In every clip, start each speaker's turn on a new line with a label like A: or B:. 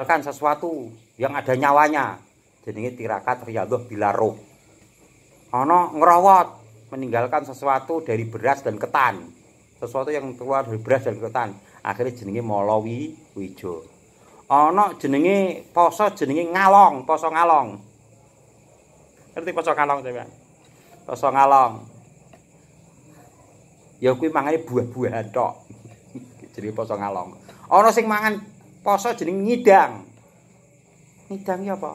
A: misalkan sesuatu yang ada nyawanya jenenge tirakat riyadhah bila roh ana ngerawat meninggalkan sesuatu dari beras dan ketan sesuatu yang keluar dari beras dan ketan akhirnya jenenge molawi wijo ono jenenge poso jenenge ngalong poso ngalong ngerti poso ngalong coba poso ngalong ya kuwi mangane buah-buahan tok jadi poso ngalong ana sing mangan Poso jeneng ngidang. Ngidang ya apa?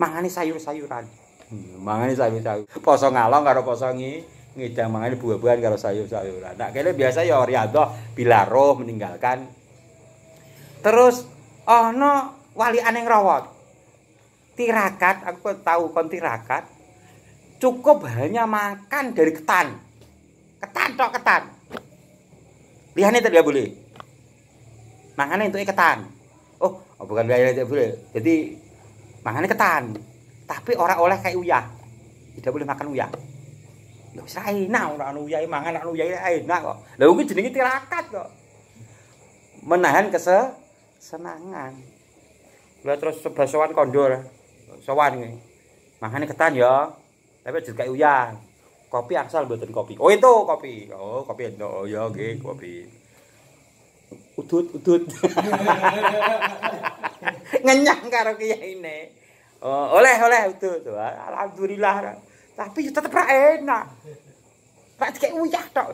A: Mangani sayur-sayuran. Hmm, mangani sayur-sayur. Poso ngalong karo poso ngi ngidang mangani buah-buahan karo sayur-sayuran. Nah, kene biasa ya riyadhah bilaroh meninggalkan. Terus oh, no, wali aneng rawat. Tirakat, aku tahu kon tirakat. Cukup hanya makan dari ketan. Ketan tok ketan. Lihane tidak boleh mangane itu ketan. Oh, oh, bukan biaya tidak boleh. Jadi mangane ketan. Tapi orang oleh kayak uyah. Tidak boleh makan uyah. Lho wis enak ora ono uyah mangan ora uyah enak kok. Lha kuwi jenenge tirakat kok. Menahan kesenangan. Lha terus sebasowan kondor. Sowan nih, Mangane ketan ya. Tapi aja kayak uya, Kopi asal beton kopi. Oh itu kopi. Oh kopi. Oh ya nggih kopi udut udut ngenyang karo kiai ini oh, oleh oleh udut alhamdulillah tapi ya tetap ra enak rak kayak uyah tok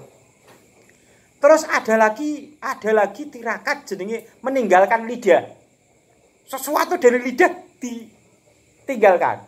A: terus ada lagi ada lagi tirakat jenenge meninggalkan lidah sesuatu dari lidah ditinggalkan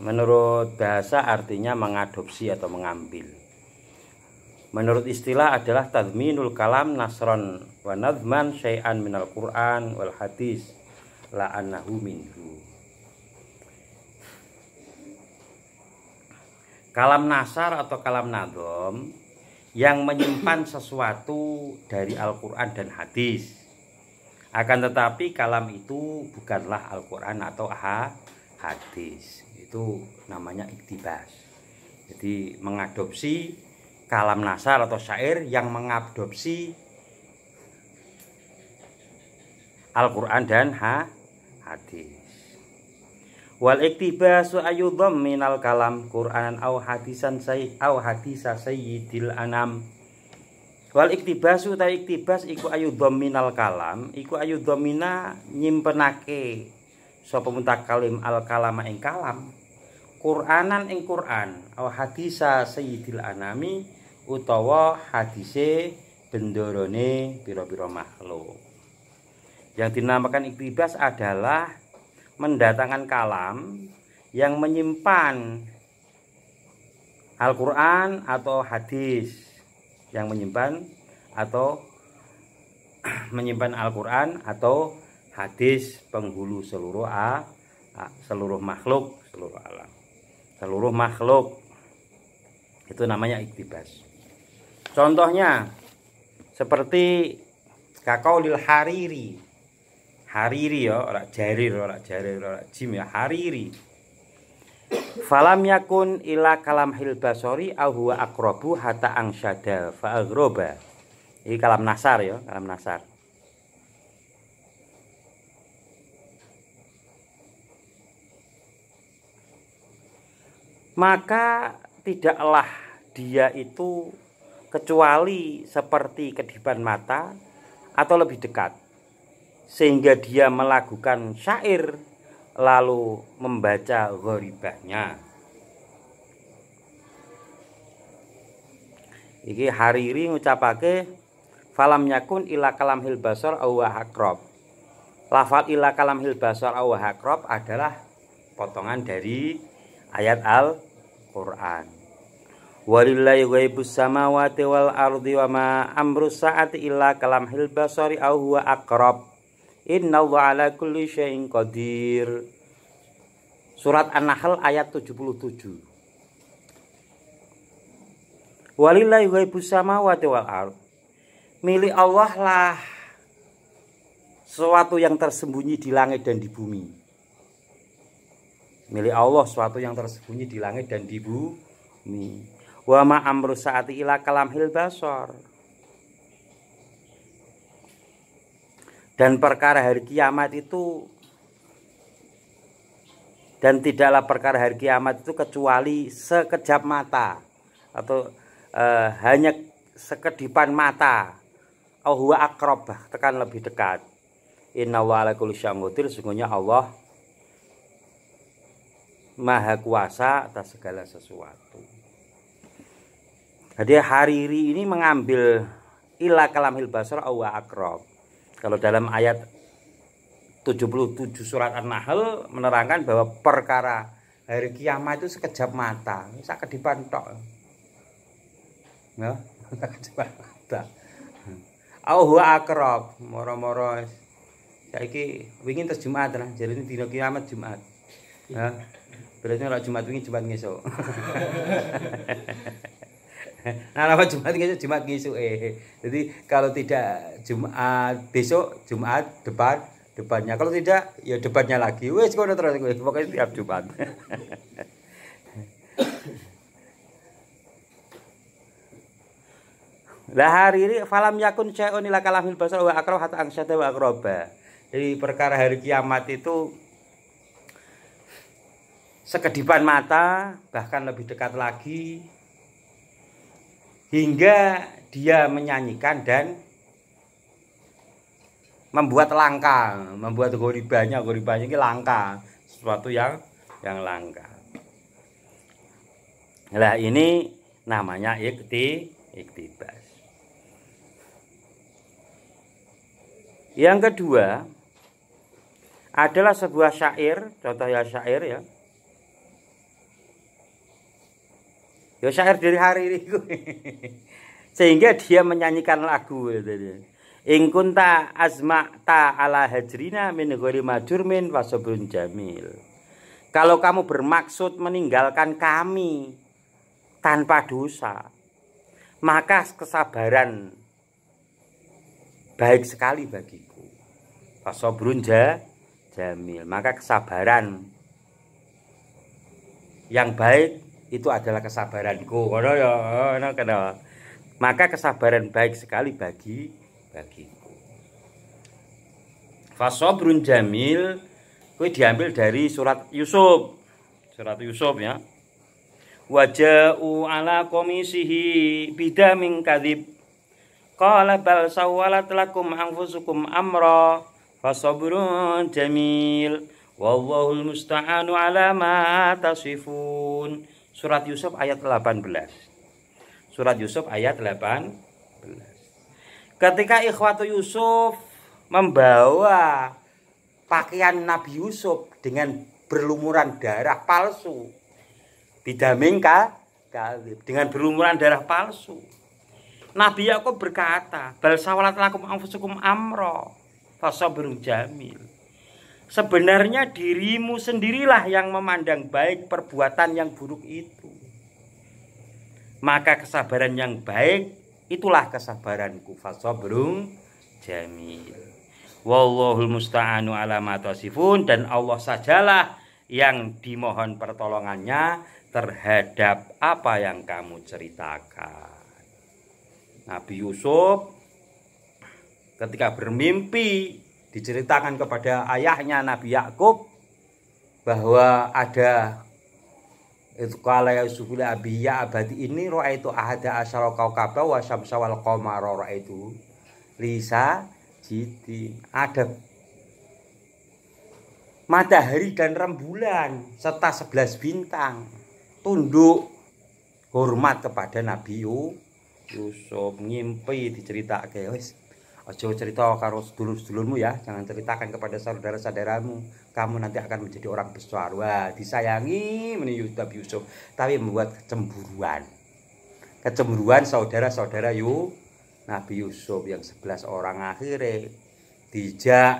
A: Menurut bahasa artinya mengadopsi atau mengambil. Menurut istilah adalah tadminul kalam nasron wa nadman syai'an minal Qur'an wal hadis la annahu minhu. Kalam nasar atau kalam nadom yang menyimpan sesuatu dari Al-Quran dan hadis. Akan tetapi kalam itu bukanlah Al-Quran atau hadis itu namanya iktibas jadi mengadopsi kalam nasar atau syair yang mengadopsi Al-Quran dan ha hadis wal iktibasu ayudham minal kalam Quran au hadisan sayyid au hadisa sayyidil anam wal iktibasu ta iktibas iku ayudham minal kalam iku ayudhamina nyimpenake sapa muntak kalim al kalama ing kalam Quranan ing Quran aw hadisa Sayyidil Anami utawa hadise bendorone pira-pira makhluk. Yang dinamakan iktibas adalah mendatangkan kalam yang menyimpan Al-Quran atau hadis yang menyimpan atau menyimpan Al-Quran atau hadis penghulu seluruh a, seluruh makhluk seluruh alam seluruh makhluk itu namanya iktibas contohnya seperti kakau lil hariri hariri ya orang jarir orang jarir orang jim ya hariri falam yakun ila kalam hil basori ahuwa akrobu hata angsyada fa ini kalam nasar ya kalam nasar maka tidaklah dia itu kecuali seperti kedipan mata atau lebih dekat sehingga dia melakukan syair lalu membaca gharibahnya iki hariri ngucapake falam yakun ila kalam hil basar hakrob lafal ila kalam hil basar hakrob adalah potongan dari ayat al Quran walillahi ghaibus samawati wal ardi wa ma amru sa'ati illa kalamhil basari aw huwa aqrab ala kulli syai'in qadir Surat An-Nahl ayat 77 Walillahi ghaibus samawati wal ard milik Allah lah sesuatu yang tersembunyi di langit dan di bumi milik Allah suatu yang tersembunyi di langit dan di bumi wa ma amru saati ila basar dan perkara hari kiamat itu dan tidaklah perkara hari kiamat itu kecuali sekejap mata atau e, hanya sekedipan mata Oh huwa akrobah tekan lebih dekat inna wa ala kulli sungguhnya Allah maha kuasa atas segala sesuatu jadi Hariri ini mengambil ila kalam hilbasar awa akrob kalau dalam ayat 77 surat An-Nahl menerangkan bahwa perkara hari kiamat itu sekejap mata, kedipan tok. Ya, sekejap mata. akrab, moro-moro. Saya ini terus Jumat lah, jadi dino kiamat Jumat. Ya berarti kalau Jumat ini Jumat ngesuk. nah, kalau Jumat ngesuk Jumat ngesuk eh. Jadi kalau tidak Jumat besok Jumat depan depannya. Kalau tidak ya depannya lagi. Wes kono terus wes pokoknya tiap Jumat. Lah hari ini falam yakun syai'un ila kalamil basar wa akrab hatta angsyata wa akroba. Jadi perkara hari kiamat itu sekedipan mata, bahkan lebih dekat lagi, hingga dia menyanyikan dan membuat langka, membuat goribanya, goribanya ini langka, sesuatu yang yang langka. lah ini namanya ikti, iktibas. Yang kedua adalah sebuah syair, contoh ya syair ya, ya syair dari hari ini sehingga dia menyanyikan lagu gitu. azmakta azma ta ala hajrina min ghairi majurmin wasobrun jamil. Kalau kamu bermaksud meninggalkan kami tanpa dosa, maka kesabaran baik sekali bagiku. Wasobrun jamil, maka kesabaran yang baik itu adalah kesabaranku ya maka kesabaran baik sekali bagi bagiku fasobrun jamil kue diambil dari surat Yusuf surat Yusuf ya wajau ala komisihi bidaming kadib Qala bal sawalat lakum anfusukum amra Fasobrun jamil wallahul musta'anu ala ma tasifun Surat Yusuf ayat 18. Surat Yusuf ayat 18. Ketika Ikhwatu Yusuf membawa pakaian Nabi Yusuf dengan berlumuran darah palsu. Didamin dengan berlumuran darah palsu. Nabi Yakub berkata, Balsawalat lakum amro, Fasa jamil." Sebenarnya dirimu sendirilah yang memandang baik perbuatan yang buruk itu. Maka kesabaran yang baik itulah kesabaranku Fasobrung, jamil. Wallahul musta'anu ala matasifun dan Allah sajalah yang dimohon pertolongannya terhadap apa yang kamu ceritakan. Nabi Yusuf ketika bermimpi diceritakan kepada ayahnya Nabi Yakub bahwa ada itu kala ya abi ya abadi ini roa itu ahada asal kau kaba wasam sawal komaro roa itu lisa jiti ada matahari dan rembulan serta sebelas bintang tunduk hormat kepada Nabi Yusuf ngimpi diceritake wis Ojo cerita karo sedulur-sedulurmu ya, jangan ceritakan kepada saudara-saudaramu. Kamu nanti akan menjadi orang besar. Wah, disayangi menurut Yusuf, tapi membuat kecemburuan. Kecemburuan saudara-saudara yuk. Nabi Yusuf yang sebelas orang akhirnya dijak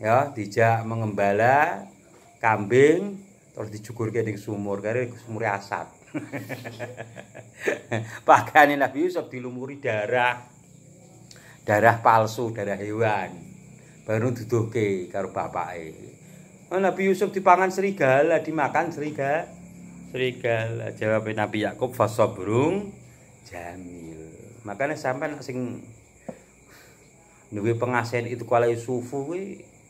A: ya, dijak mengembala kambing terus dicukur ke sumur, karena sumurnya asap. Pagane Nabi Yusuf dilumuri darah. Darah palsu, darah hewan. Baru duduke karo bapake. Oh, Nabi Yusuf dipangan serigala, dimakan serigala. Serigala. Jawab Nabi Yakub burung jamil. Makanya sampai sing duwe pengasen itu kalau sufu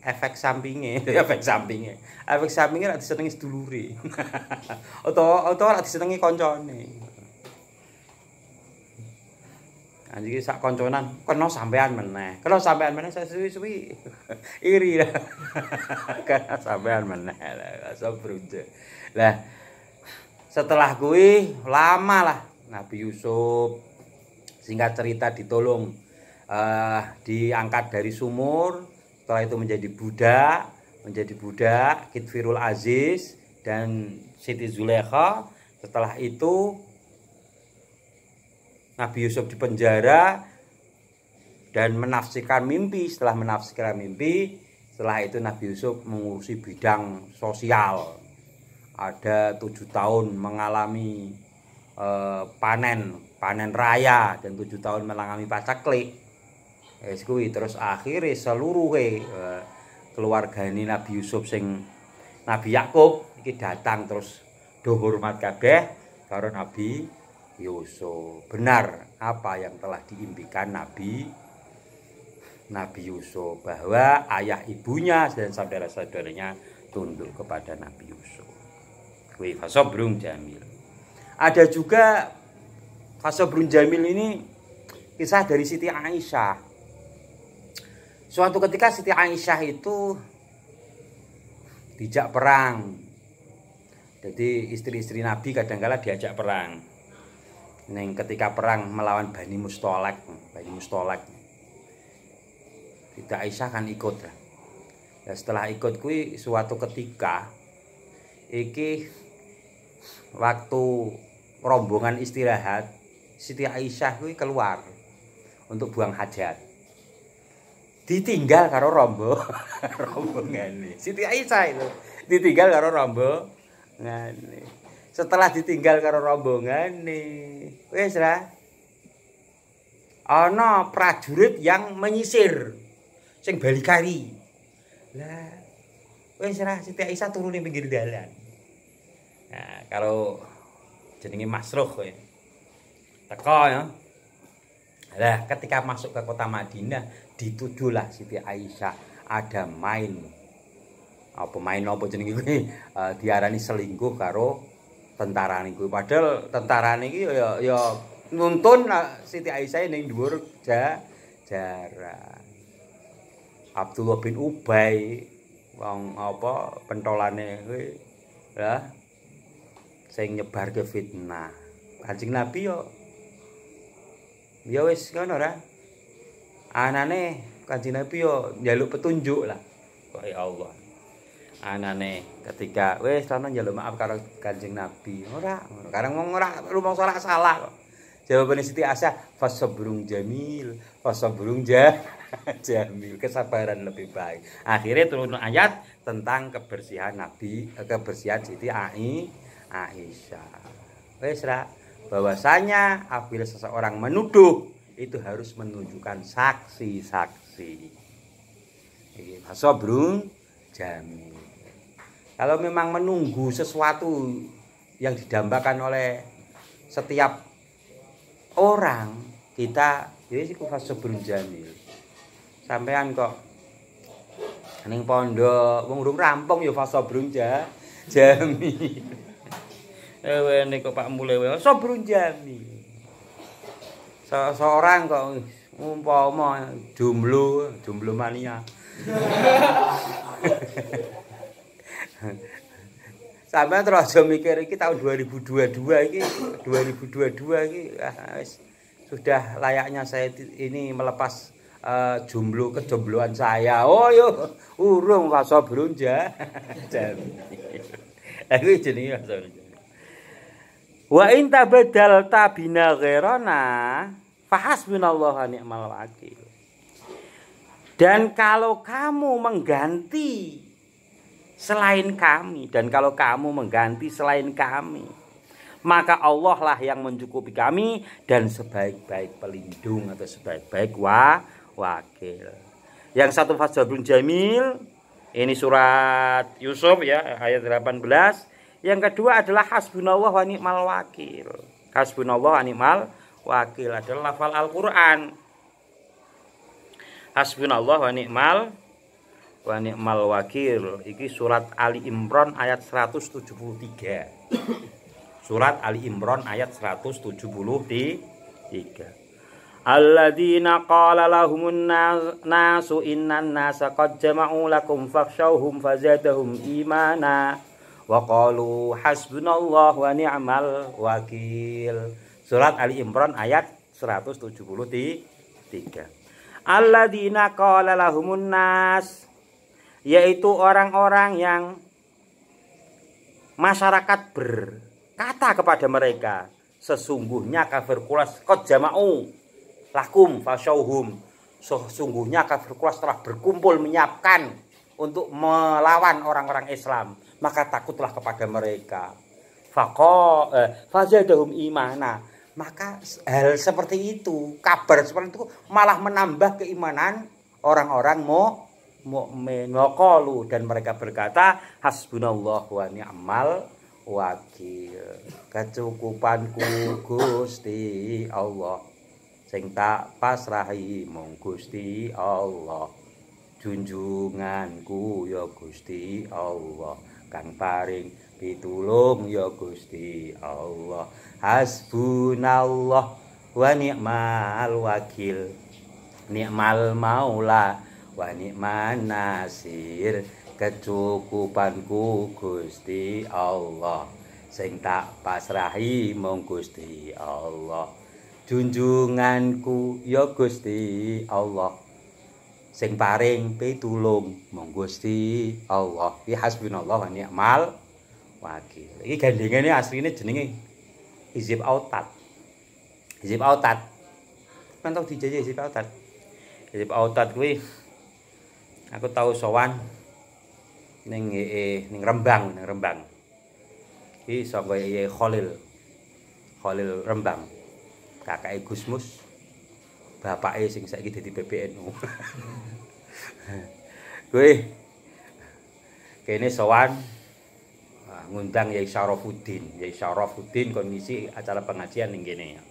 A: efek sampingnya, efek sampingnya, efek sampinge rak disenengi sedulure atau atau rak disenengi koncone anjing sak konconan kena sampean meneh kena sampean meneh saya suwi iri lah kena sampean meneh rasa brunje lah setelah kuwi lama lah Nabi Yusuf singkat cerita ditolong uh, diangkat dari sumur setelah itu menjadi Buddha menjadi budak Kitfirul Aziz dan Siti Zulekha setelah itu Nabi Yusuf dipenjara dan menafsirkan mimpi setelah menafsirkan mimpi setelah itu Nabi Yusuf mengurusi bidang sosial ada tujuh tahun mengalami eh, panen panen raya dan tujuh tahun mengalami pacaklik wis kuwi terus akhirnya seluruh eh, keluarga keluargane Nabi Yusuf sing Nabi Yakub iki datang terus do hormat kabeh karo Nabi Yusuf. Benar apa yang telah diimpikan Nabi Nabi Yusuf bahwa ayah ibunya dan saudara-saudaranya tunduk kepada Nabi Yusuf. Kuwi fasobrung jamil. Ada juga fasobrung jamil ini kisah dari Siti Aisyah. Suatu ketika Siti Aisyah itu dijak perang. Jadi istri-istri Nabi kadangkala diajak perang. Neng ketika perang melawan Bani Mustolak, Bani Mustolak. Siti Aisyah kan ikut. Dan nah, setelah ikut kui suatu ketika iki waktu rombongan istirahat Siti Aisyah kui keluar untuk buang hajat ditinggal karo rombo ngani Siti Aisyah itu ditinggal karo ngani, setelah ditinggal karo nih, wes lah no prajurit yang menyisir sing bali kari lah wes lah Siti Aisyah turun di pinggir jalan, nah kalau jenenge Masruh kowe teko ya lah ketika masuk ke kota Madinah dituduhlah Siti Aisyah ada main apa main apa jenenge kuwi eh, diarani selingkuh karo tentara niku padahal tentara niki ya ya, ya nuntun Siti Aisyah ning dhuwur jarak Abdullah bin Ubay wong apa pentolane kuwi ya sing ke fitnah Kanjeng Nabi yo ya wis ngono ra anane kanjeng Nabi yo njaluk petunjuk lah kok ya Allah anane ketika wes sono njaluk maaf karo kanjeng Nabi ora karang wong ora rumangsa ora salah kok jawabane Siti Aisyah fasabrung jamil fasabrung ja jamil kesabaran lebih baik akhirnya turun ayat tentang kebersihan Nabi eh, kebersihan Siti Ai Aisyah wes ra bahwasanya apabila seseorang menuduh itu harus menunjukkan saksi-saksi. Fasobru iya, jami. Kalau memang menunggu sesuatu yang didambakan oleh setiap orang, kita jadi iya sih fasobru jamil Sampean kok neng pondok wong urung rampung ya fasobru jamil. Eh, nek kok Pak mulai sobrun jamil. Se Seorang kok umpama jomblo, jomblo mania. Sampai terus aja mikir iki tahun 2022 iki 2022 iki ah, sudah layaknya saya ini melepas uh, jomblo kejombloan saya. Oh yo urung waso brunja. Aku jenenge wasa Wa in tabadal tabina ghairana Fahasbunallah Allah ni'mal wakil. Dan kalau kamu mengganti selain kami dan kalau kamu mengganti selain kami maka Allah lah yang mencukupi kami dan sebaik-baik pelindung atau sebaik-baik wa wakil. Yang satu Fajabrun Jamil ini surat Yusuf ya ayat 18. Yang kedua adalah hasbunallah wa ni'mal wakil. Hasbunallah wa ni'mal wakil adalah lafal Al-Qur'an. Hasbunallah wa ni'mal wa ni'mal wakil. Iki surat Ali Imran ayat 173. surat Ali Imran ayat 173. Alladzina qala lahumun nasu innan nasa qad jama'u lakum fakhshawhum fazadahum imana wa qalu hasbunallahu wa ni'mal wakil. Surat Ali Imran ayat 173. Alladzina qala lahumun nas yaitu orang-orang yang masyarakat berkata kepada mereka sesungguhnya kafir kulas kot jama'u lakum fasyauhum sesungguhnya kafir kulas telah berkumpul menyiapkan untuk melawan orang-orang Islam maka takutlah kepada mereka fakoh eh, fazadahum imana maka hal seperti itu, kabar seperti itu malah menambah keimanan orang-orang mau mukmin waqalu dan mereka berkata hasbunallah wa ni'mal wakil kecukupanku Gusti Allah sing tak pasrahi mung Gusti Allah junjunganku ya Gusti Allah kang paring pitulung ya Gusti Allah hasbunallah wa ni'mal wakil ni'mal maula wa ni'man nasir kecukupanku Gusti Allah sing tak pasrahi mung Gusti Allah junjunganku ya Gusti Allah sing paring pitulung mung Gusti Allah ki hasbunallah wa ni'mal wakil iki gandengane asline jenenge hizib autat hizib autat kan tau dijajah hizib autat hizib autat kuwi aku tau sowan ning eh, ning Rembang ning Rembang iki saka Yai Khalil Khalil Rembang kakake Gusmus bapake sing saiki dadi PBNU kuwi kene sowan ngundang Yai Syarafuddin. Yai Syarafuddin kondisi acara pengajian ning kene ya.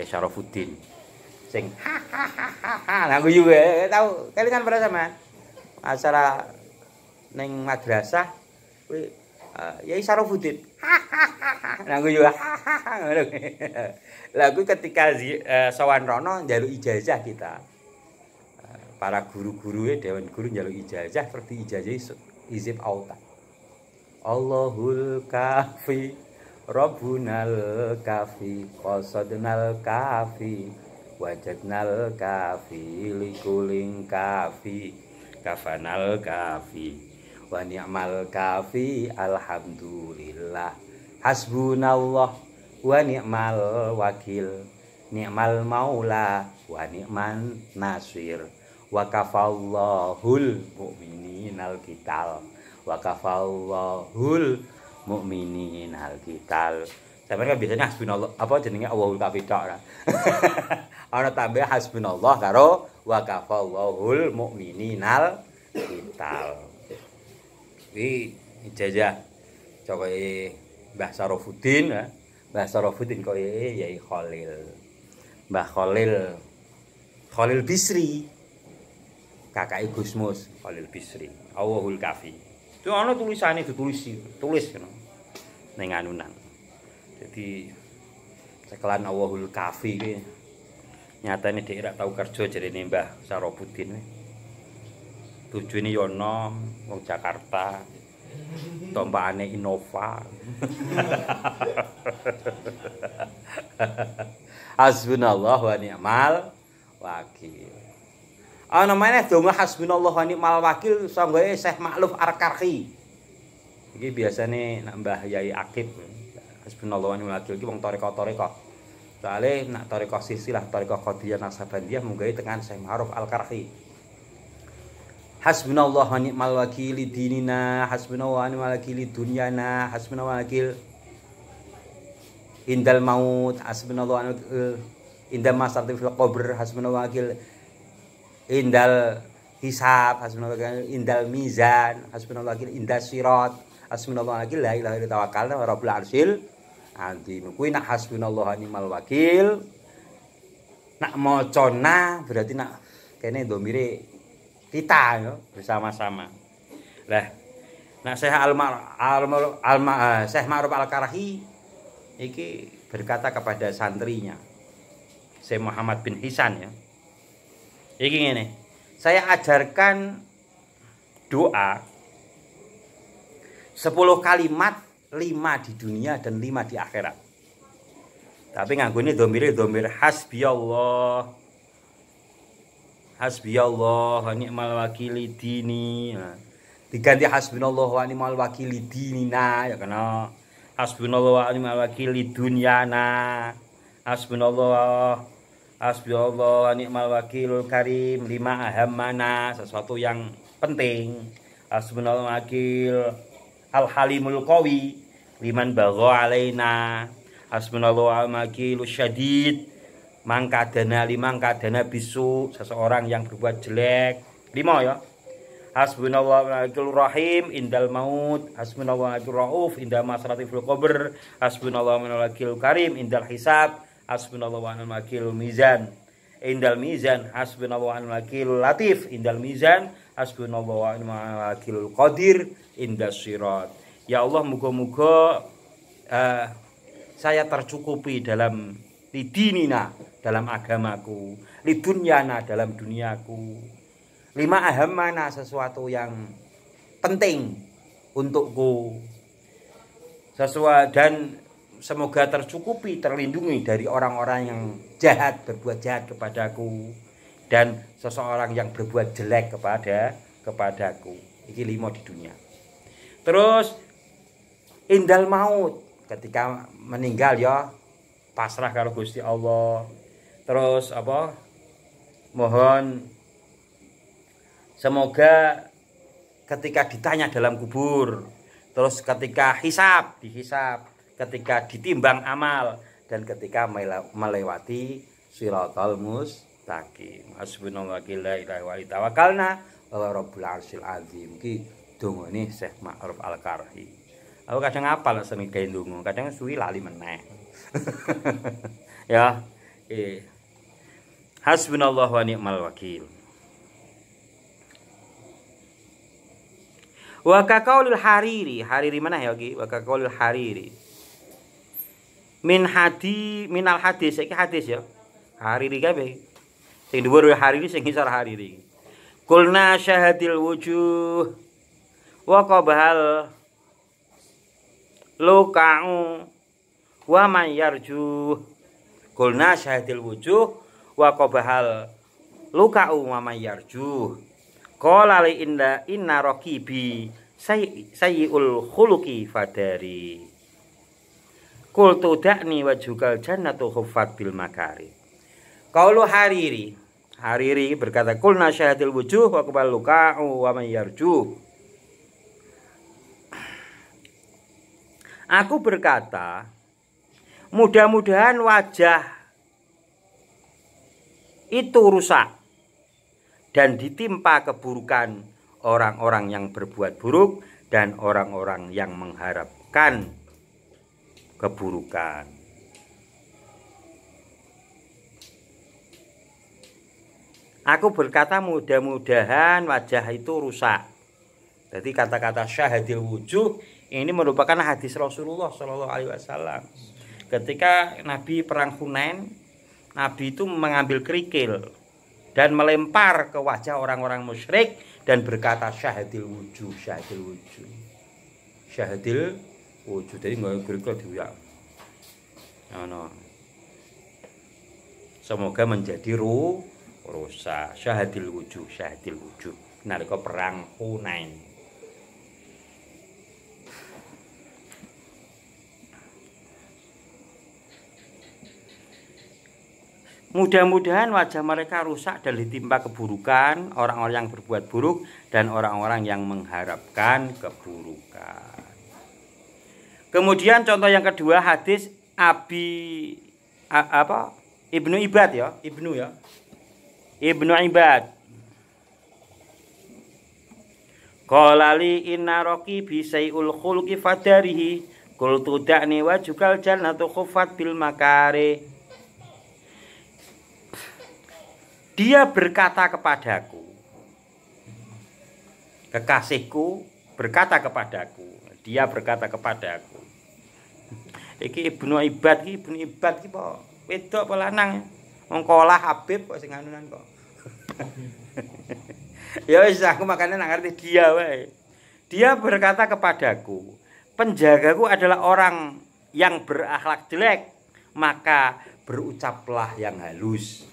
A: Yai Syarafuddin. Sing hahaha ha ha tahu kelingan pada sama acara ning madrasah kuwi uh, Yai Syarafuddin. ha hahaha, ngono. Lah kuwi ketika uh, Sowan Rono njaluk ijazah kita. Eh, para guru-guru e, dewan guru njaluk ijazah seperti ijazah izin auta Allahul kafi Rabbunal kafi Qasadnal kafi Wajadnal kafi Likuling kafi Kafanal kafi Wa ni'mal kafi Alhamdulillah Hasbunallah Wa ni'mal wakil Ni'mal maula Wa ni'man nasir Wa kafallahul al kital wa kafallahul mukminin hal kital tapi kan biasanya hasbunallah apa jenenge Allahul kafi tok ora ana tambah hasbunallah karo wa kafallahul mukminin hal kital iki ijazah cokoe Mbah Sarofudin ya Mbah Sarofudin ya yai Khalil Mbah Khalil Khalil Bisri kakak Gusmus Khalil Bisri Allahul Kafi itu ana tulisane ditulis tulis ngono ning anunan jadi sekalian Allahul Kafi ki nyatane dhek ora tau kerja jarene Mbah Sarobudin tujuane yo ya ana wong Jakarta tombakane Innova Hasbunallah wa ni'mal wakil Ah, Ana meneh donga hasbunallahu wa ni'mal wakil sanggoe Syekh Makluf Arkarhi. Iki biasane nak Mbah Yai Akib. hasbunallahu wa ni'mal wakil iki wong tarekah-tarekah. Soale nak tarekah sisilah tarekah Qadiyah Nasabandiyah munggahe tekan Syekh Ma'ruf Al-Karhi. Hasbunallahu wa ni'mal wakil dinina, hasbunallahu wa ni'mal wakil dunyana, hasbunallahu wa ni'mal indal maut, hasbunallahu wa ni'mal indal masarti fil qabr, hasbunallahu wa wakil indal hisab hasbunallah indal mizan hasbunallah indal sirat hasbunallah la ilaha illa tawakkalna wa rabbul arsil. azim kuwi nak hasbunallah mal wakil nak mocona berarti nak kene domire kita ya bersama-sama lah nak Syekh Almar Almar Alma, saya eh, Syekh Ma'ruf Al-Karahi iki berkata kepada santrinya Syekh Muhammad bin Hisan ya Iki ini Saya ajarkan doa 10 kalimat 5 di dunia dan 5 di akhirat. Tapi ngaku ini domir domir hasbi Allah. Hasbi Allah wa ni'mal wakili dini. Nah, diganti Diganti Allah wa ni'mal wakili dinina ya kena. Hasbunallah wa ni'mal wakili dunyana. Ya kan? Hasbunallah Hasbiyallah wa ni'mal wakilul karim lima aham mana sesuatu yang penting Hasbunal wakil al halimul qawi liman bago alaina Hasbunallah al wakilul syadid mangkadana limangkadana bisu seseorang yang berbuat jelek lima ya Hasbunallah ni'mal rahim indal maut Hasbunallah ni'mal ra'uf indal masratiful kubur Hasbunallah ni'mal karim indal hisab hasbunallahu wa ni'mal wakil mizan indal mizan hasbunallahu wa ni'mal wakil latif indal mizan hasbunallahu wa ni'mal wakil qadir indas sirat ya Allah muga-muga uh, eh, saya tercukupi dalam lidinina dalam agamaku lidunyana dalam duniaku lima aham mana sesuatu yang penting untukku sesuai dan semoga tercukupi, terlindungi dari orang-orang yang jahat, berbuat jahat kepadaku dan seseorang yang berbuat jelek kepada kepadaku. Iki lima di dunia. Terus indal maut ketika meninggal ya pasrah kalau Gusti Allah. Terus apa? Mohon semoga ketika ditanya dalam kubur, terus ketika hisap dihisap ketika ditimbang amal dan ketika melewati siratal mustaqim. Hasbunallahu la ilaha wa tawakkalna wa rabbul arsyil azim. Ki dongane Syekh Ma'ruf Al-Karhi. Aku kadang apal seni gawe dungu kadang suwi lali meneh. ya. Eh. hasbunallah wa ni'mal wakil. Wa hariri, hariri mana ya ki? Wa hariri min hadi min al hadis iki hadis ya hariri kabe, sing dhuwur hariri sing ngisor hariri kulna syahadil wujuh wa qabhal luka'u wa man yarju kulna syahadil wujuh wa qabhal luka'u wa man yarju qala li inna inna raqibi sayyiul khuluqi fadari Kultu dakni wajukal jannatu khufat bil makari. Kaulu Hariri, Hariri berkata Kul nasyahatil wujuh wa kebal luka'u wa mayyarju Aku berkata, mudah-mudahan wajah itu rusak dan ditimpa keburukan orang-orang yang berbuat buruk dan orang-orang yang mengharapkan keburukan. Aku berkata mudah-mudahan wajah itu rusak. Jadi kata-kata syahadil wujud ini merupakan hadis Rasulullah Shallallahu Alaihi Wasallam. Ketika Nabi perang Hunain, Nabi itu mengambil kerikil dan melempar ke wajah orang-orang musyrik dan berkata syahadil wujud, syahadil wujud, Syahadil dari nggak gurikula diuyak ana semoga menjadi ruh rusa syahadil wujud syahadil wujuh nalika perang Hunain Mudah-mudahan wajah mereka rusak dan ditimpa keburukan, orang-orang yang berbuat buruk, dan orang-orang yang mengharapkan keburukan. Kemudian contoh yang kedua hadis Abi a, apa? Ibnu Ibad ya, Ibnu ya. Ibnu Ibad. Qalali inna roki bi sayul khulqi fadarihi qultu da'ni wa jukal jannatu kufat bil makare Dia berkata kepadaku Kekasihku berkata kepadaku Dia berkata kepadaku iki Ibnu Ibad iki Ibnu Ibad iki apa wedok apa lanang wong kolah Habib kok sing anunan kok ya wis aku makane nang ngerti dia wae dia berkata kepadaku penjagaku adalah orang yang berakhlak jelek maka berucaplah yang halus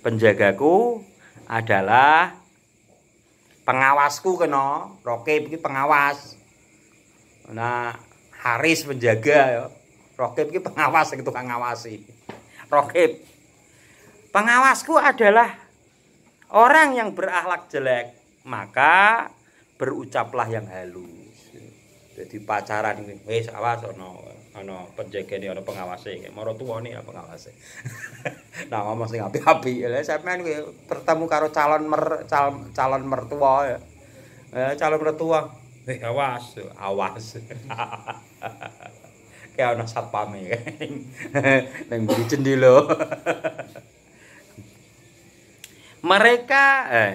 A: penjagaku adalah pengawasku kena roke iki pengawas nah Haris penjaga ya Rokib ki pengawas yang tukang ngawasi. Rokib. Pengawasku adalah orang yang berakhlak jelek, maka berucaplah yang halus. Jadi pacaran ini, wis awas pengawas ono penjagane ono pengawase, ini pengawas ya, pengawase. nah, ngomong sih, api-api. Saya main bertemu karo calon mer, calon, calon mertua ya. Eh, calon mertua. Eh, awas, awas. kayak ana ya neng beri cendilo mereka eh,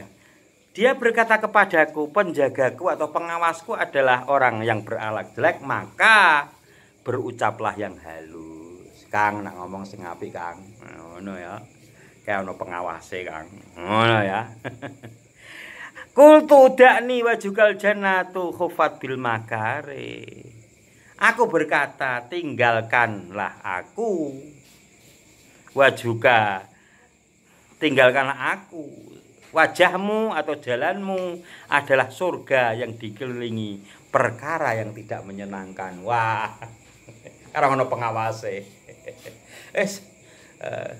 A: dia berkata kepadaku penjagaku atau pengawasku adalah orang yang beralak jelek maka berucaplah yang halus Kang nak ngomong sing kang, Kang ngono ya kayak ono pengawase Kang ngono ya Kul Kultu nih wajukal jannatu khufat bil makare. Aku berkata, tinggalkanlah aku. wah juga tinggalkanlah aku. Wajahmu atau jalanmu adalah surga yang dikelilingi perkara yang tidak menyenangkan. Wah, karena mana pengawas Eh,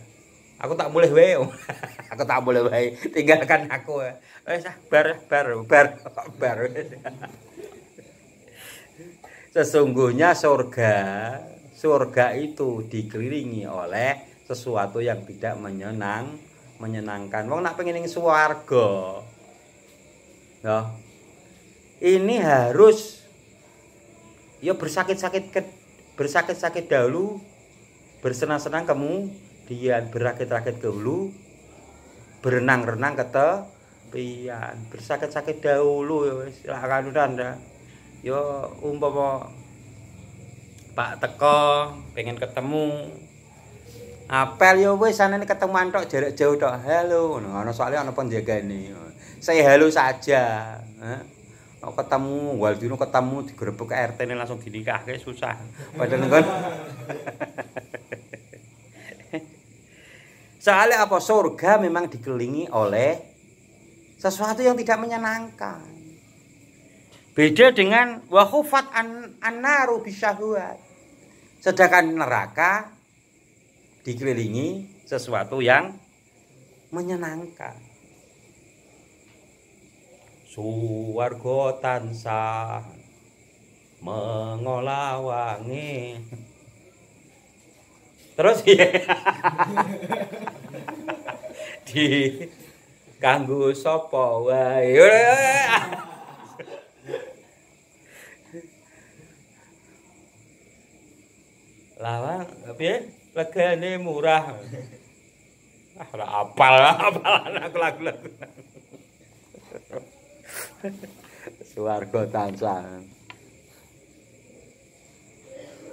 A: aku tak boleh wae. aku tak boleh wae. Tinggalkan aku. Wes ah, bar bar bar bar. Sesungguhnya surga, surga itu dikelilingi oleh sesuatu yang tidak menyenang, menyenangkan. Wong nak pengen ini suarga ya Ini harus ya bersakit-sakit bersakit-sakit dahulu, bersenang-senang kamu kemudian berakit-rakit dahulu, berenang-renang tepian bersakit-sakit dahulu ya wis yo umpama Pak teko pengen ketemu apel ya wis ini ketemu antok jarak jauh tok halo ngono ana soalnya ana ini saya halo saja mau ketemu Waldino ketemu di ke RT ini langsung kayak susah padahal kan soalnya apa surga memang dikelilingi oleh sesuatu yang tidak menyenangkan Beda dengan wahufat an anaru bisyahwat. Sedangkan neraka dikelilingi sesuatu yang menyenangkan. Suwargo tansah mengolawangi. Terus ya. Di kanggo sapa wae. lawang tapi legane murah ah ora apal apalan aku lagu suwarga tansah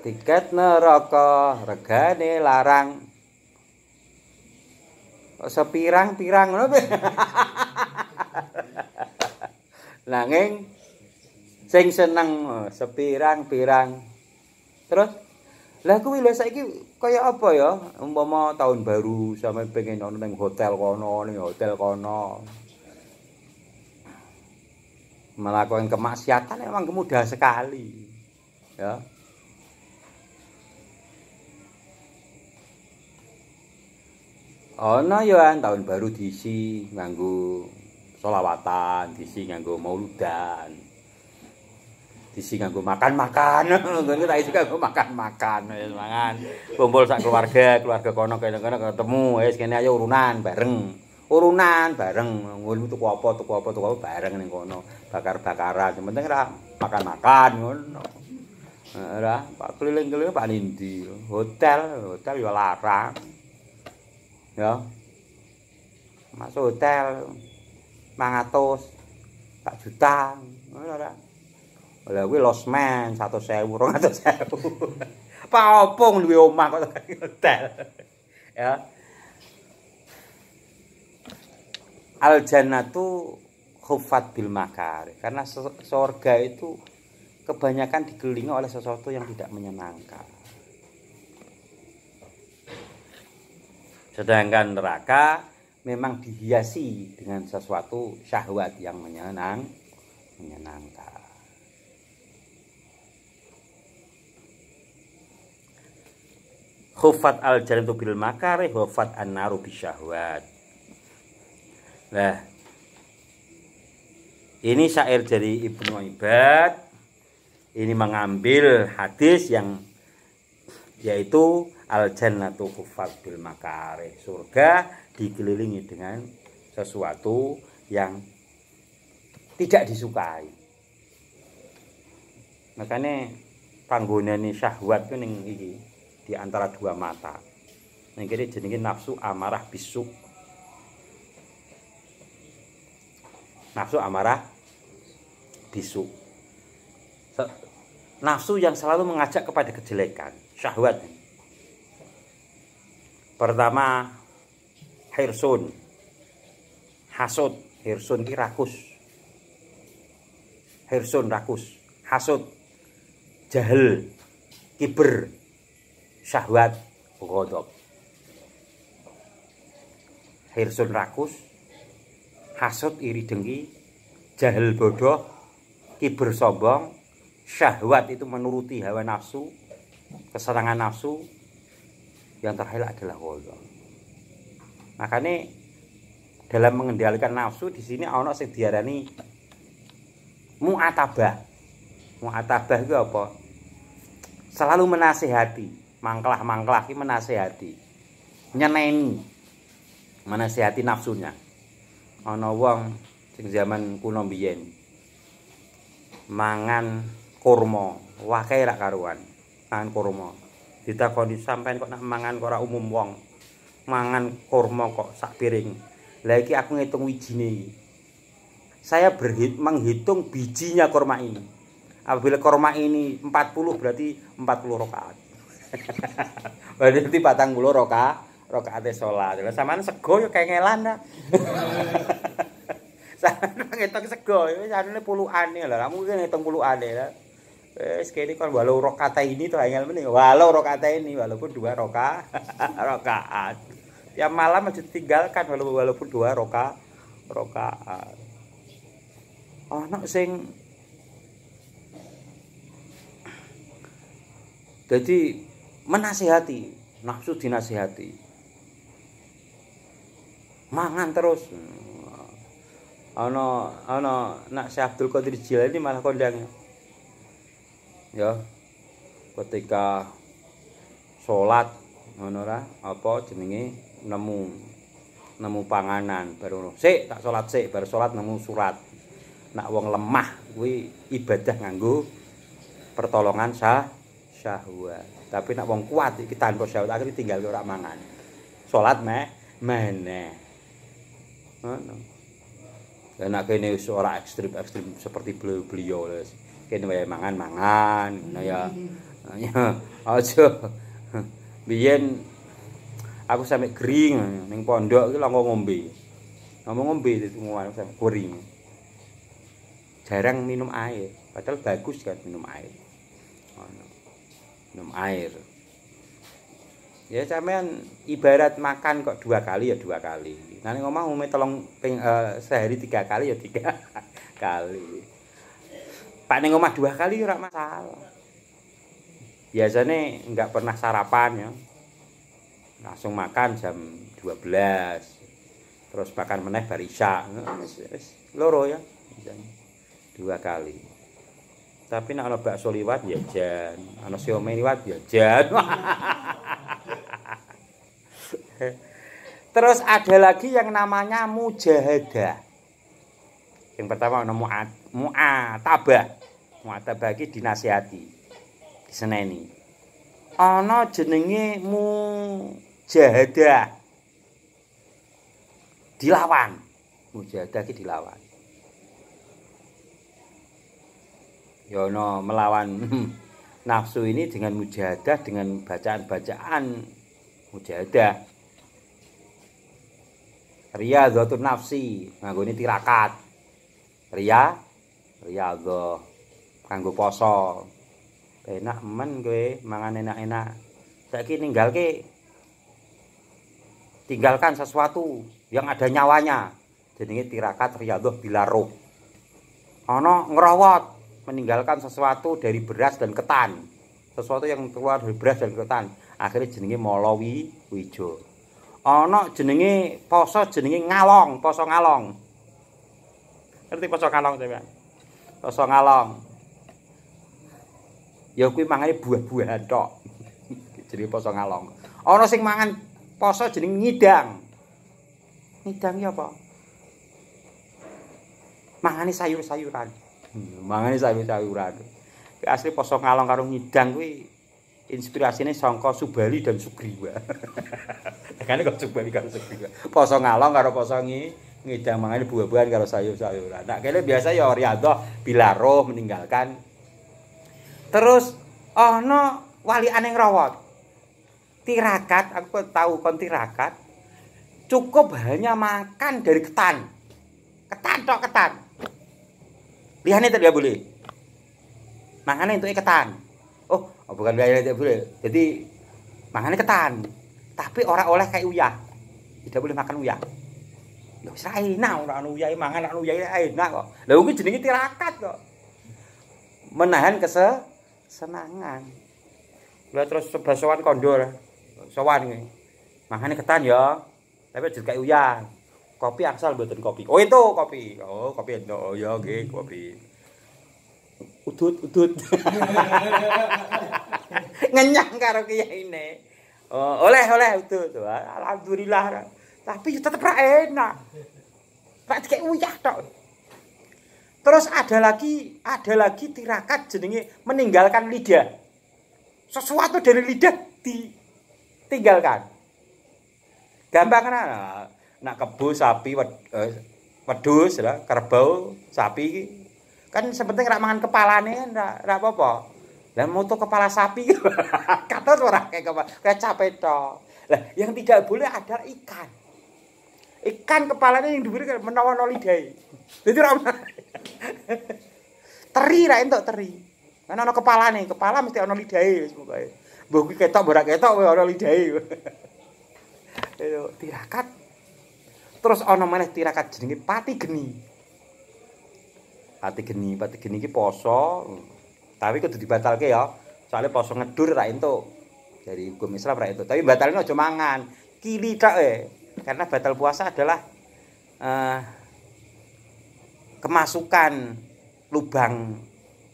A: tiket neraka regane larang sepirang-pirang ngono nanging sing seneng oh, sepirang-pirang terus Lah kuwi lho saiki kaya apa ya? Umpama tahun baru sama pengen ono ning hotel kono, ning hotel kono. Melakukan kemaksiatan emang mudah sekali. Ya. Ana ya tahun baru diisi nganggo selawatan, diisi nganggo mauludan. Disi gue makan-makan. Ngono tak isi gue makan-makan wis ya, mangan. Kumpul sak keluarga, keluarga kono kene-kene ketemu wis eh, kene ayo urunan bareng. Urunan bareng ngono tuku apa tuku apa tuku apa bareng ning kono. Bakar-bakaran. Sing penting ra makan-makan ngono. Ora, eh, Pak keliling-keliling Pak Nindi. Hotel, hotel ya larang. Ya. Masuk hotel 500 tak juta. Ora, ora. Lah kuwi losmen 100.000, 200.000. Pak opo duwe omah kok hotel. ya. Al jannatu khufat bil makar karena surga itu kebanyakan dikelilingi oleh sesuatu yang tidak menyenangkan. Sedangkan neraka memang dihiasi dengan sesuatu syahwat yang menyenang, menyenangkan. Hufat al jannatu bil makari, hufat an naru bisyahwat. Nah, ini syair dari Ibnu Ibad. Ini mengambil hadis yang yaitu al jannatu hufat bil makari. Surga dikelilingi dengan sesuatu yang tidak disukai. Makanya panggonan syahwat itu ini di antara dua mata ning kene jenenge nafsu amarah bisuk nafsu amarah bisuk nafsu yang selalu mengajak kepada kejelekan syahwat pertama hirsun hasut, hirsun ki rakus hirsun rakus hasut, jahil kiber syahwat ghadab hirsun rakus Hasut iri dengki jahil bodoh kiber sombong syahwat itu menuruti hawa nafsu keserangan nafsu yang terakhir adalah ghadab makanya dalam mengendalikan nafsu di sini ana sing diarani muatabah muatabah itu apa selalu menasehati Mangklah, mangklah. Ini menasehati nyeneni menasehati nafsunya ana wong sing zaman kuno biyen mangan kurma wakai rak karuan mangan kurma ditakoni sampai kok nak mangan kok umum wong mangan kurma kok sak piring Lagi aku ngitung wijine iki saya berhit menghitung bijinya kurma ini apabila kurma ini 40 berarti 40 rakaat Berarti patang puluh roka roka rokaate salat. Lah samaan sego yo kengelan. Sampeyan ngitung sego, puluhan puluhane lah, kamu mungkin ngitung puluhane lah. Eh kene kon walau rokata ini tuh angel meneh. Walau rokata ini walaupun dua roka rokaat. Tiap malam aja tinggalkan walaupun walaupun dua roka rokaat. Oh nak sing Jadi menasihati nafsu dinasihati mangan terus ana ana nak Syekh Abdul Qadir Jilani malah kondang ya ketika salat ngono ra apa jenenge nemu nemu panganan baru sik tak salat sik baru salat nemu surat nak wong lemah kuwi ibadah nganggo pertolongan sah syahwat tapi nak wong kuat iki tanpa syarat akhir tinggal ora mangan. Salat meh meneh. Ngono. Lah nek kene wis ora ekstrim-ekstrim seperti beliau-beliau wis. Kene wae mangan-mangan ngono ya. ya. aja. Biyen aku sampe kering ning pondok iki langko ngombe. Ngomong ngombe itu sampe gering. Jarang minum air, padahal bagus kan minum air minum air ya sampean ibarat makan kok dua kali ya dua kali nanti ngomong umi tolong ping, uh, sehari tiga kali ya tiga kali pak neng ngomong dua kali ya masalah biasanya nggak pernah sarapan ya langsung makan jam 12 terus makan meneh barisa loro ya dua kali tapi nak ana bakso liwat ya jan, ana siomay liwat ya jan. Terus ada lagi yang namanya mujahadah. Yang pertama ana mu'at, mu'atabah. Mu'atabah iki dinasihati. Diseneni. Ana jenenge mujahadah. Dilawan. Mujahadah iki dilawan. Yono ya melawan nafsu ini dengan mujahadah dengan bacaan-bacaan mujahadah Ria riyadhatun nafsi ini tirakat Ria, Ria riyadhah kanggo poso enak men gue mangan enak-enak tinggal ke, tinggalkan sesuatu yang ada nyawanya Jadi ini tirakat Ria gue roh Ono ngerawat meninggalkan sesuatu dari beras dan ketan sesuatu yang keluar dari beras dan ketan akhirnya jenenge molowi wijo ono jenenge poso jenenge ngalong poso ngalong ngerti poso ngalong coba poso ngalong ya kuwi mangane buah-buahan dok, jadi poso ngalong ono sing mangan poso jenenge ngidang ngidang ya apa mangane sayur-sayuran Mangane sawi-sayurane. Ki asli poso ngalong karo ngidang kuwi inspirasinya sangka Subali dan Sugriwa. Tekane kok Subali karo Sugriwa. Poso ngalong karo poso ngidang. ngidang mangane buah-buahan karo sayur-sayuran. Nah, kene biasa ya riyadhah bila roh meninggalkan. Terus oh, no, wali aneng rawat. Tirakat, aku tahu kon tirakat. Cukup hanya makan dari ketan. Ketan tok ketan. Liyane tidak boleh. Mangane itu ketan. Oh, oh, bukan biaya tidak boleh. Jadi mangane ketan. Tapi orang oleh kayak uyah. Tidak boleh makan uyah. Ya wis enak ora anu uyah mangan anu uyah ya, enak kok. Lah kuwi jenenge tirakat kok. Menahan kesenangan. Lah terus sebasowan kondor Sowan iki Mangane ketan ya. Tapi kayak uyah kopi angsal buatan kopi oh itu kopi oh kopi itu oh ya okay, kopi udut udut ngenyang karo kaya ini oh, oleh oleh udut alhamdulillah tapi ya tetap ra enak ra kayak uyah tok terus ada lagi ada lagi tirakat jenenge meninggalkan lidah sesuatu dari lidah ditinggalkan gampang kan nak kebu sapi eh, wedhus lah kerbau sapi kan sepenting rak mangan kepalane nih rak rak apa lah moto kepala sapi kata ora kayak kepala kayak capek toh lah yang tidak boleh adalah ikan ikan kepalanya yang diberi menawa nolidai jadi rak teri rak entok teri kan kepala nih kepala mesti ana lidahe semoga pokoke mbok ketok berak ketok itu tirakat terus ono maneh tirakat jenenge pati geni pati geni pati geni iki poso tapi kudu dibatalke ya soalnya poso ngedur ra entuk dari hukum Islam ra entuk tapi batalin aja mangan kili tak eh karena batal puasa adalah uh, kemasukan lubang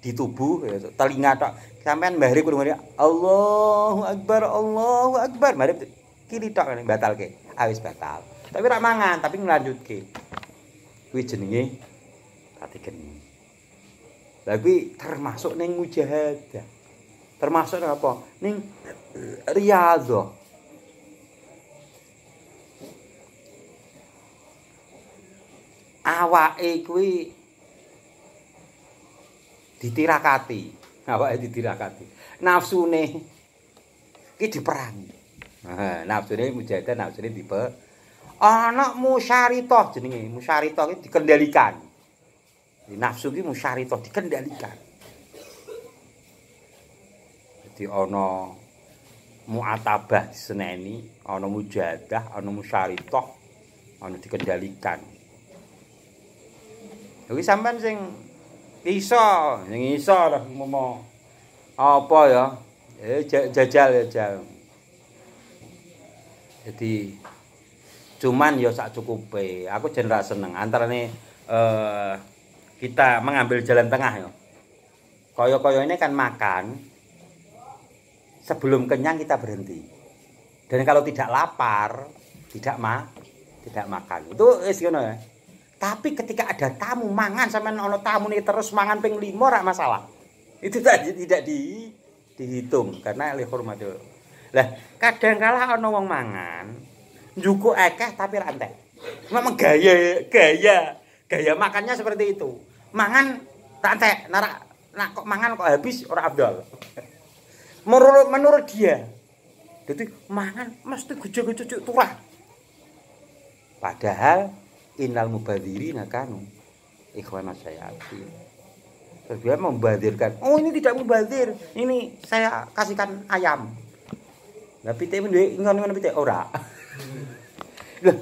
A: di tubuh ya, telinga tok sampean mbahri kudu ngene Allahu akbar Allahu akbar mari kili tok batalke awis ah, batal tapi rak mangan tapi nglanjutke kuwi jenenge ati geni lha kuwi termasuk ning mujahadah termasuk apa ning riyadhah awake kuwi ditirakati awake ditirakati nafsune iki diperangi nah nafsune mujahadah nafsune diperangi ana musyarita jenenge musyarita iki dikendalikan di nafsu iki musyarita dikendalikan dadi ana muatabah seneni, ana mujadah ana musyarita ana dikendalikan iki sampean sing iso sing iso apa ya eh jajal jajal jadi cuman yo sak cukup aku jenderal seneng antara nih eh, uh, kita mengambil jalan tengah yo koyo koyo ini kan makan sebelum kenyang kita berhenti dan kalau tidak lapar tidak ma tidak makan itu is you know, ya tapi ketika ada tamu mangan sama ono tamu nih terus mangan ping lima rak masalah itu tadi tidak di dihitung karena li hormatil lah kadang kala ono wong mangan Juku ekeh tapi rantai. Memang gaya gaya gaya makannya seperti itu. Mangan rantai nara nak kok mangan kok habis orang Abdul Menurut menurut dia. Jadi mangan mesti gejek-gejek cuk turah. Padahal inal mubadiri nakano ikhwan saya Terus dia membadirkan. Oh ini tidak membadir. Ini saya kasihkan ayam. Tapi teh mendhe ingat ingon pitik ora. Loh,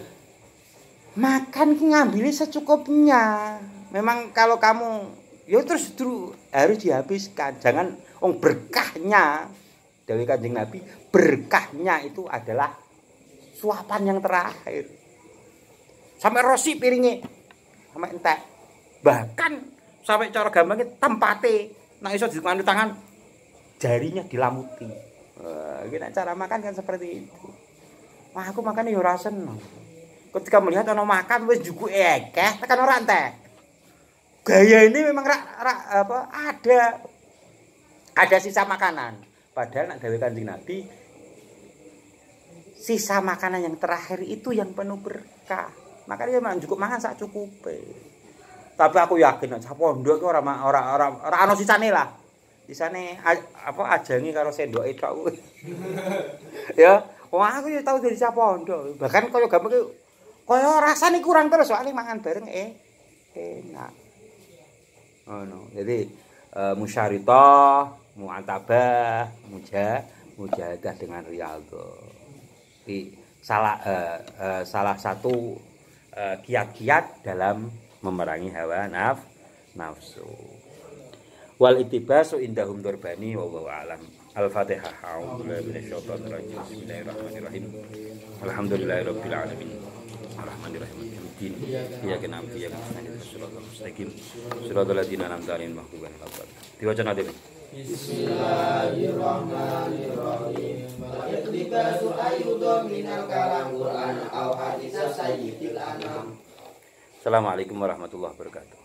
A: makan ngambil secukupnya. Memang kalau kamu ya terus dulu harus dihabiskan. Jangan oh berkahnya dari kanjeng Nabi berkahnya itu adalah suapan yang terakhir sampai rosi piringnya sampai entek bahkan sampai cara gampangnya tempate nang iso ditangani tangan jarinya dilamuti nah, cara makan kan seperti itu Wah, aku makan ya ora seneng. Ketika melihat ana makan wis juku ekeh, tekan ora entek. Gaya ini memang rak, rak, apa ada ada sisa makanan. Padahal nak gawe Kanjeng Nabi sisa makanan yang terakhir itu yang penuh berkah. Makanya memang cukup makan sak cukup. Tapi aku yakin nek pondok ora ora ora ora ana sisane lah. Sisane apa kalau saya sendok itu. ya, Wong aku ya tau dari ondo. Bahkan kaya gampang ki kaya rasane kurang terus soalnya makan bareng eh enak. Ngono. Oh, Jadi uh, musyaritah, muantabah, muja, mujahadah dengan Rialdo. Di salah uh, uh, salah satu kiat-kiat dalam memerangi hawa naf nafsu wal itibasu indahum durbani wallahu alam Al-Fatihah. A'udzubillahi minasyaitonir rajim. Bismillahirrahmanirrahim. Alhamdulillahirabbil alamin. Arrahmanirrahim. Hamdin. Iyyaka na'budu wa iyyaka nasta'in. Shiratal mustaqim. Shiratal ladzina an'amta 'alaihim maghdubin 'alaihim. Diwaca nanti. Bismillahirrahmanirrahim. Wa iqtibas ayyudum minal kalam sayyidil anam. Assalamualaikum warahmatullahi wabarakatuh.